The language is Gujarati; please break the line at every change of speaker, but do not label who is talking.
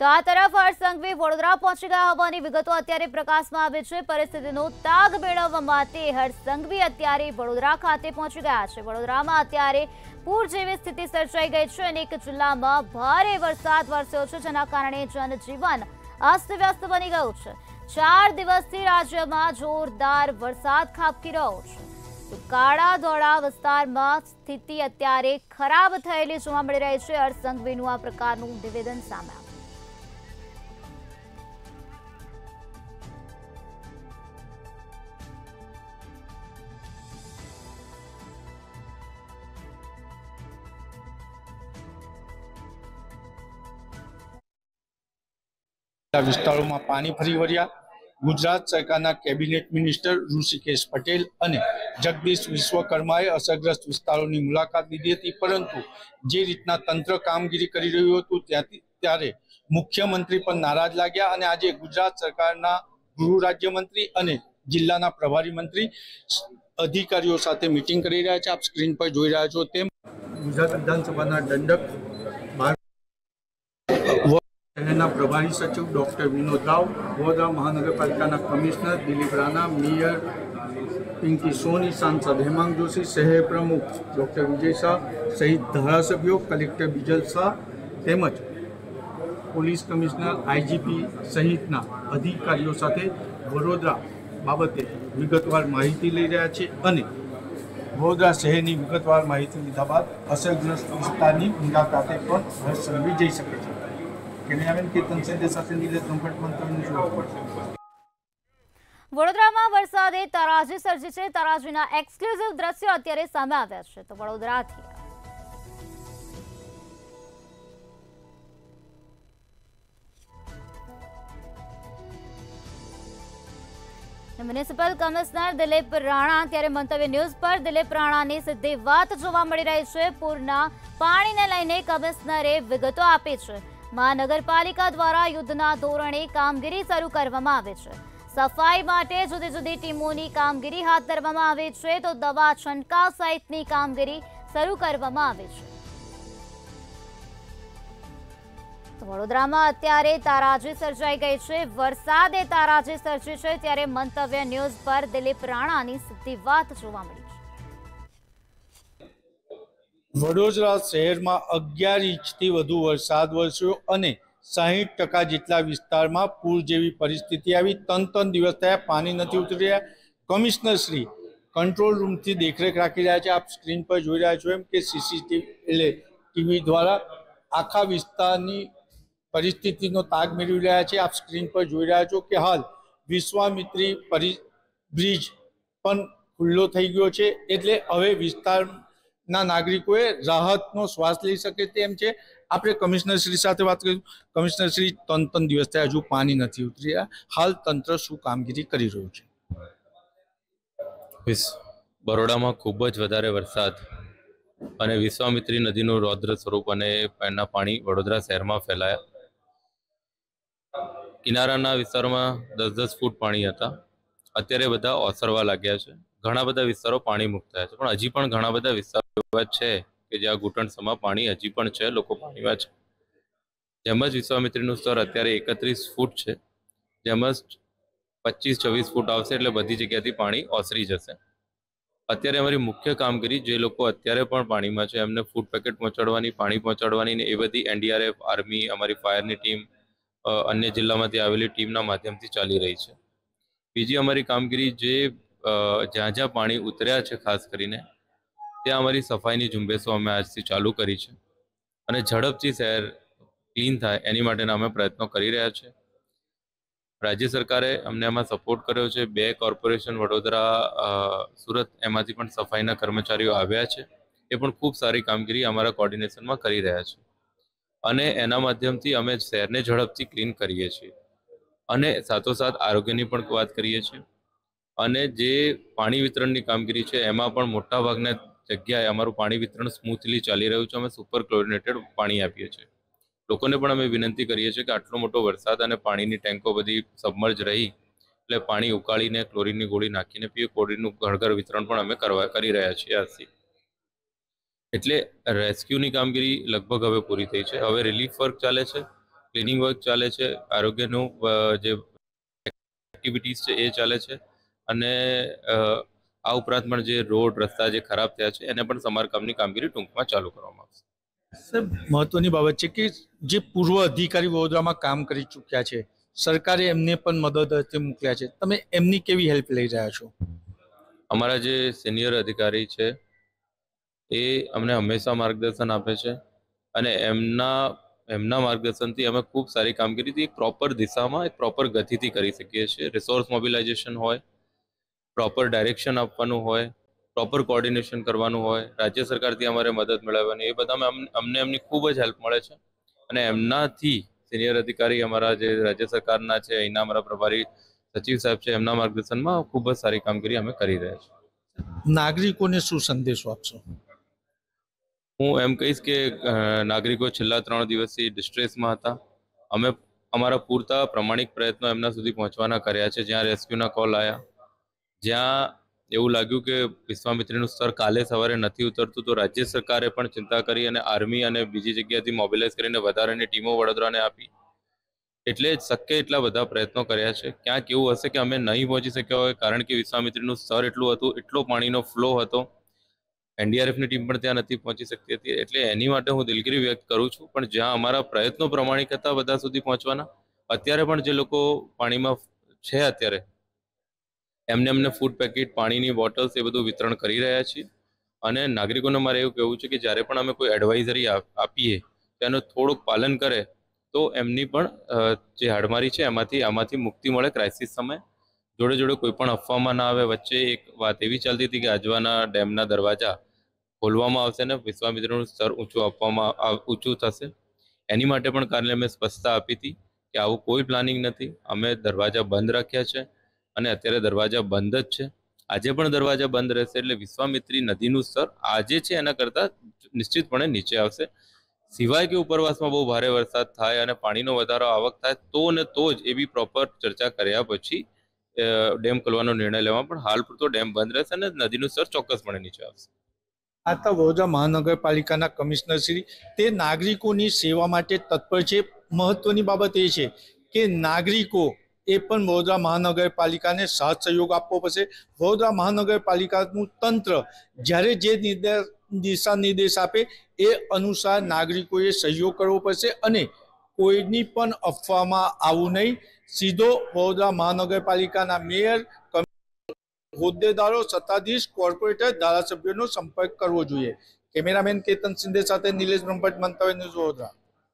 તો આ તરફ હર્ષસંઘવી વડોદરા પહોંચી ગયા હોવાની વિગતો અત્યારે પ્રકાશમાં આવે છે પરિસ્થિતિનો તાગ મેળવવા માટે હર્ષસંઘવી અત્યારે વડોદરા ખાતે પહોંચી ગયા છે વડોદરામાં અત્યારે પૂર જેવી સ્થિતિ સર્જાઈ ગઈ છે અને એક જિલ્લામાં ભારે વરસાદ વરસ્યો છે જેના કારણે જનજીવન અસ્તવ્યસ્ત બની ગયું છે ચાર દિવસથી રાજ્યમાં જોરદાર વરસાદ ખાબકી રહ્યો છે કાળા દોડા વિસ્તારમાં સ્થિતિ અત્યારે ખરાબ થયેલી જોવા મળી રહી છે હર્ષસંઘવીનું આ પ્રકારનું નિવેદન સામે આવ્યું
વિસ્તારોમાં પાણી ફરી વળ્યા ગુજરાત સરકારના કેબિનેટ મિનિસ્ટર ઋષિકેશ પટેલ અને જગદીશ વિશ્વકર્માએ અસરગ્રસ્ત વિસ્તારોની મુલાકાત લીધી હતી પરંતુ જે રીતના તંત્ર કામગીરી કરી રહ્યું હતું ત્યાંથી ત્યારે મુખ્યમંત્રી પણ નારાજ લાગ્યા અને આજે ગુજરાત સરકારના ગૃહ રાજ્યમંત્રી અને જિલ્લાના પ્રભારી મંત્રી અધિકારીઓ સાથે મિટિંગ કરી રહ્યા છે આપ સ્ક્રીન પર જોઈ રહ્યા છો તેમ ગુજરાત વિધાનસભાના દંડક એના પ્રભારી સચિવ ડૉક્ટર વિનોદ રાવ વડોદરા મહાનગરપાલિકાના કમિશનર દિલીપ રાના મેયર પિંકી સોની સાંસદ હેમાંગ જોશી શહેર પ્રમુખ ડૉક્ટર વિજય શાહ સહિત ધારાસભ્યો કલેક્ટર બિજલ શાહ તેમજ પોલીસ કમિશનર આઈજીપી સહિતના અધિકારીઓ સાથે વડોદરા બાબતે વિગતવાર માહિતી લઈ રહ્યા છે અને વડોદરા શહેરની વિગતવાર માહિતી લીધા બાદ અસરગ્રસ્ત વિસ્તારની મુલાકાતે પણ હર્ષ જઈ શકે છે કેમેરામેન કેતન
વડોદરામાં વરસાદે તરાજી સર્જી છે તરાજીના એક્સક્લુઝિવ દ્રશ્યો અત્યારે સામે આવ્યા છે તો વડોદરાથી મ્યુનિસિપલ કમિશનર દિલીપ રાણા ત્યારે મંતવ્ય ન્યૂઝ પર દિલીપ રાણાની સીધી વાત જોવા મળી રહી છે પૂરના પાણીને લઈને કમિશનરે વિગતો આપી છે મહાનગરપાલિકા દ્વારા યુદ્ધના ધોરણે કામગીરી શરૂ કરવામાં આવે છે સફાઈ માટે જુદી જુદી ટીમોની કામગીરી હાથ ધરવામાં આવે છે તો દવા છંટકાવ સહિતની કામગીરી શરૂ કરવામાં આવે છે વડોદરામાં અત્યારે તારાજી સર્જાઈ ગઈ છે વરસાદે તારાજી સર્જી છે ત્યારે મંતવ્ય ન્યૂઝ પર દિલીપ રાણાની સીધી વાત જોવા મળી
વડોદરા શહેરમાં અગિયાર ઇંચથી વધુ વરસાદ વરસ્યો અને સાહીઠ ટકા જેટલા વિસ્તારમાં પૂર જેવી પરિસ્થિતિ આવી ત્રણ ત્રણ દિવસ થયા પાણી નથી ઉતરી રહ્યા કમિશનર શ્રી કંટ્રોલ રૂમથી દેખરેખ રાખી રહ્યા છે આપ સ્ક્રીન પર જોઈ રહ્યા છો એમ કે સીસીટીવી એટલે ટીવી દ્વારા આખા વિસ્તારની પરિસ્થિતિનો તાગ મેળવી રહ્યા છે આપ સ્ક્રીન પર જોઈ રહ્યા છો કે હાલ વિશ્વામિત્રી પરિ બ્રિજ પણ ખુલ્લો થઈ ગયો છે એટલે હવે વિસ્તાર ના નાગરિકોએ રાહતનો શ્વાસ લઈ શકે તેમ છે આપણે કમિશનરશ્રી સાથે વાત કરી કમિશનરશ્રી ત્રણ ત્રણ દિવસ થયા હજુ પાણી નથી ઉતર્યા હાલ તંત્ર શું કામગીરી કરી રહ્યું છે
બરોડામાં ખૂબ જ વધારે વરસાદ અને વિશ્વામિત્રી નદીનું રૌદ્ર સ્વરૂપ અને એના પાણી વડોદરા શહેરમાં ફેલાયા કિનારાના વિસ્તારોમાં દસ દસ ફૂટ પાણી હતા અત્યારે બધા ઓસરવા લાગ્યા છે ઘણા બધા વિસ્તારો પાણી મુક્ત થયા છે પણ હજી પણ ઘણા બધા વિસ્તારો એવા છે કે જ્યાં ઘૂંટણ સમા પાણી હજી પણ છે લોકો પાણીમાં છે જેમજ વિશ્વામિત્રીનું સ્તર અત્યારે એકત્રીસ ફૂટ છે જેમજ પચીસ છવ્વીસ ફૂટ આવશે એટલે બધી જગ્યાથી પાણી ઓસરી જશે અત્યારે અમારી મુખ્ય કામગીરી જે લોકો અત્યારે પણ પાણીમાં છે એમને ફૂડ પેકેટ પહોંચાડવાની પાણી પહોંચાડવાની ને એ બધી એનડીઆરએફ આર્મી અમારી ફાયરની ટીમ અન્ય જિલ્લામાંથી આવેલી ટીમના માધ્યમથી ચાલી રહી છે બીજી અમારી કામગીરી જે જ્યાં જ્યાં પાણી ઉતર્યા છે ખાસ કરીને ત્યાં અમારી સફાઈની ઝુંબેશો અમે આજથી ચાલુ કરી છે અને ઝડપથી શહેર ક્લીન થાય એની માટેના અમે પ્રયત્નો કરી રહ્યા છીએ રાજ્ય સરકારે અમને આમાં સપોર્ટ કર્યો છે બે કોર્પોરેશન વડોદરા સુરત એમાંથી પણ સફાઈના કર્મચારીઓ આવ્યા છે એ પણ ખૂબ સારી કામગીરી અમારા કોર્ડિનેશનમાં કરી રહ્યા છે અને એના માધ્યમથી અમે શહેરને ઝડપથી ક્લીન કરીએ છીએ અને સાથોસાથ આરોગ્યની પણ વાત કરીએ છીએ અને જે પાણી વિતરણની કામગીરી છે એમાં પણ મોટાભાગના જગ્યાએ અમારું પાણી વિતરણ સ્મૂથલી ચાલી રહ્યું છે અમે સુપર ક્લોરિનેટેડ પાણી આપીએ છીએ લોકોને પણ અમે વિનંતી કરીએ છીએ કે આટલો મોટો વરસાદ અને પાણીની ટેન્કો બધી સબમર્જ રહી એટલે પાણી ઉકાળીને ક્લોરિનની ગોળી નાખીને પીએ ક્લોરિનનું ઘર વિતરણ પણ અમે કરવા કરી રહ્યા છીએ આજથી એટલે રેસ્ક્યુની કામગીરી લગભગ હવે પૂરી થઈ છે હવે રિલીફ વર્ક ચાલે છે ક્લિનિંગ વર્ક ચાલે છે આરોગ્યનું જે એક્ટિવિટીઝ છે એ ચાલે છે અને આ ઉપરાંત પણ જે રોડ રસ્તા જે ખરાબ થયા છે એને પણ સમારકામની કામગીરી ટૂંકમાં ચાલુ કરવામાં આવશે
સર મહત્વની બાબત છે કે જે પૂર્વ અધિકારી વડોદરામાં કામ કરી ચૂક્યા છે સરકારે એમને પણ મદદ અર્થે મોકલ્યા છે તમે એમની કેવી હેલ્પ લઈ રહ્યા છો
અમારા જે સિનિયર અધિકારી છે એ અમને હંમેશા માર્ગદર્શન આપે છે અને એમના એમના માર્ગદર્શનથી અમે ખૂબ સારી કામગીરીથી પ્રોપર દિશામાં એક પ્રોપર ગતિથી કરી શકીએ છીએ રિસોર્સ મોબિલાઇઝેશન હોય પ્રોપર ડાયરેક્શન આપવાનું હોય પ્રોપર કોર્ડિનેશન કરવાનું હોય રાજ્ય સરકારથી અમારે મદદ મેળવવાની એ બધા અમને એમની ખૂબ જ હેલ્પ મળે છે અને એમનાથી સિનિયર અધિકારી અમારા જે રાજ્ય સરકારના છે અહીંના અમારા પ્રભારી સચિવ સાહેબ છે એમના માર્ગદર્શનમાં ખૂબ જ સારી કામગીરી અમે કરી રહ્યા
છીએ નાગરિકોને શું સંદેશો આપશો
હું એમ કહીશ કે નાગરિકો છેલ્લા ત્રણ દિવસથી ડિસ્ટ્રેસમાં હતા અમે અમારા પૂરતા પ્રમાણિક પ્રયત્નો એમના સુધી પહોંચવાના કર્યા છે જ્યાં રેસ્ક્યુના કોલ આવ્યા જ્યાં એવું લાગ્યું કે વિશ્વામિત્રીનું સ્તર કાલે સવારે નથી ઉતરતું તો રાજ્ય સરકારે પણ ચિંતા કરી અને આર્મી અને બીજી જગ્યાથી મોબિલાઇઝ કરીને વધારાની ટીમો વડોદરાને આપી એટલે શક્ય એટલા બધા પ્રયત્નો કર્યા છે ક્યાંક એવું હશે કે અમે નહીં પહોંચી શક્યા હોય કારણ કે વિશ્વામિત્રીનું સ્તર એટલું હતું એટલો પાણીનો ફ્લો હતો એનડીઆરએફની ટીમ પણ ત્યાં નથી પહોંચી શકતી હતી એટલે એની માટે હું દિલગીરી વ્યક્ત કરું છું પણ જ્યાં અમારા પ્રયત્નો પ્રમાણિક હતા બધા સુધી પહોંચવાના અત્યારે પણ જે લોકો પાણીમાં છે અત્યારે એમને અમને ફૂડ પેકેટ પાણીની બોટલ્સ એ બધું વિતરણ કરી રહ્યા છીએ અને નાગરિકોને મારે એવું કહેવું છે કે જ્યારે પણ અમે કોઈ એડવાઇઝરી આપીએ તેનું થોડુંક પાલન કરે તો એમની પણ જે હાડમારી છે એમાંથી આમાંથી મુક્તિ મળે ક્રાઇસિસ સમયે જોડે જોડે કોઈ પણ અફવામાં ના આવે વચ્ચે એક વાત એવી ચાલતી હતી કે આજવાના ડેમના દરવાજા ખોલવામાં આવશે ને વિશ્વામિત્રનું સ્તર ઊંચું આપવામાં ઊંચું થશે એની માટે પણ કાલે અમે સ્પષ્ટતા આપી હતી કે આવું કોઈ પ્લાનિંગ નથી અમે દરવાજા બંધ રાખ્યા છે અને અત્યારે દરવાજા બંધ જ છે આજે પણ દરવાજા બંધ રહેશે એટલે વિશ્વામિત્રી નદીનું સ્તર આજે છે એના કરતાં નિશ્ચિતપણે નીચે આવશે સિવાય કે ઉપરવાસમાં બહુ ભારે વરસાદ થાય અને પાણીનો વધારો આવક થાય તો ને તો જ એવી પ્રોપર ચર્ચા કર્યા પછી ડેમ ખોલવાનો નિર્ણય લેવા પણ હાલ પૂરતો ડેમ બંધ રહેશે અને નદીનું સ્તર ચોક્કસપણે નીચે આવશે
આ તો વડોદરા મહાનગરપાલિકાના કમિશનર શ્રી તે નાગરિકોની સેવા માટે તત્પર છે મહત્વની બાબત એ છે કે નાગરિકો એ પણ વડોદરા મહાનગરપાલિકાને સાથ સહયોગ આપવો પડશે વડોદરા મહાનગરપાલિકાનું તંત્ર જ્યારે જે નિર્દેશ દિશા નિર્દેશ આપે એ અનુસાર નાગરિકોએ સહયોગ કરવો પડશે અને કોઈની પણ અફવામાં આવું નહીં સીધો વડોદરા મહાનગરપાલિકાના મેયર હોદ્દેદારો સત્તાધીશ કોર્પોરેટર ધારાસભ્યોનો સંપર્ક કરવો જોઈએ કેમેરામેન કેતન સિંધે સાથે નિલેશ બ્રહ્મભટ્ટ મંતવ્ય ન્યૂઝ વડોદરા